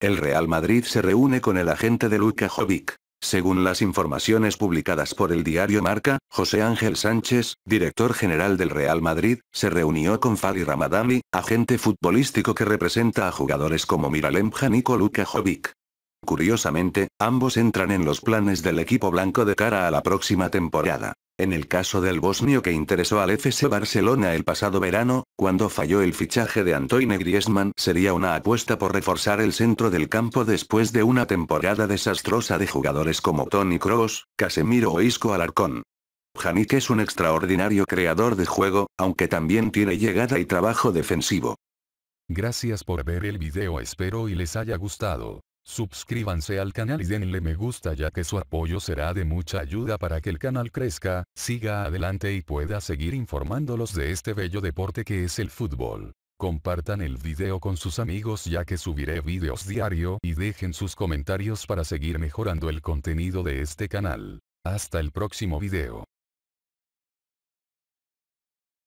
El Real Madrid se reúne con el agente de Luka Jovic. Según las informaciones publicadas por el diario Marca, José Ángel Sánchez, director general del Real Madrid, se reunió con Fali Ramadani, agente futbolístico que representa a jugadores como Miralem Janico Luka Jovic. Curiosamente, ambos entran en los planes del equipo blanco de cara a la próxima temporada. En el caso del bosnio que interesó al FC Barcelona el pasado verano, cuando falló el fichaje de Antoine Griezmann, sería una apuesta por reforzar el centro del campo después de una temporada desastrosa de jugadores como Tony Kroos, Casemiro o Isco Alarcón. Janik es un extraordinario creador de juego, aunque también tiene llegada y trabajo defensivo. Gracias por ver el video espero y les haya gustado. Suscríbanse al canal y denle me gusta ya que su apoyo será de mucha ayuda para que el canal crezca, siga adelante y pueda seguir informándolos de este bello deporte que es el fútbol. Compartan el video con sus amigos ya que subiré videos diario y dejen sus comentarios para seguir mejorando el contenido de este canal. Hasta el próximo video.